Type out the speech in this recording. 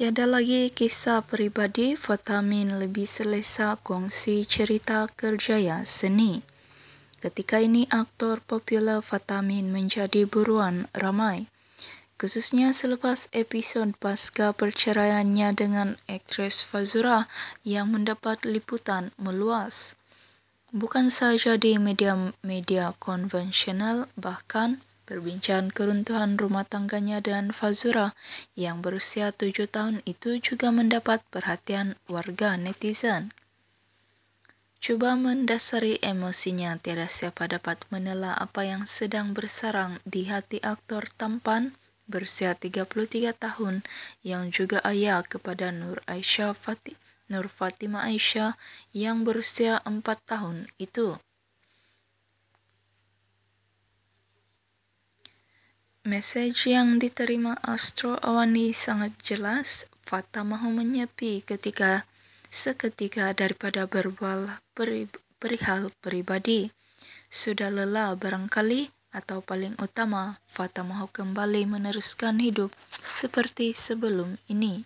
Tiada lagi kisah peribadi, Fatamin lebih selesa kongsi cerita kerjaya seni. Ketika ini, aktor popular Fatamin menjadi buruan ramai. Khususnya selepas episod pasca perceraiannya dengan aktris Fazura yang mendapat liputan meluas. Bukan sahaja di media-media konvensional, bahkan Perbincangan keruntuhan rumah tangganya dan Fazura yang berusia tujuh tahun itu juga mendapat perhatian warga netizen. Coba mendasari emosinya, tiada siapa dapat menela apa yang sedang bersarang di hati aktor tampan berusia 33 tahun yang juga ayah kepada Nur Aisyah Fatih, Nur Fatima Aisyah yang berusia 4 tahun itu. Message yang diterima Astro Awani sangat jelas. Fata mau menyepi ketika seketika daripada berbual peri, perihal pribadi. Sudah lelah barangkali atau paling utama Fata mau kembali meneruskan hidup seperti sebelum ini.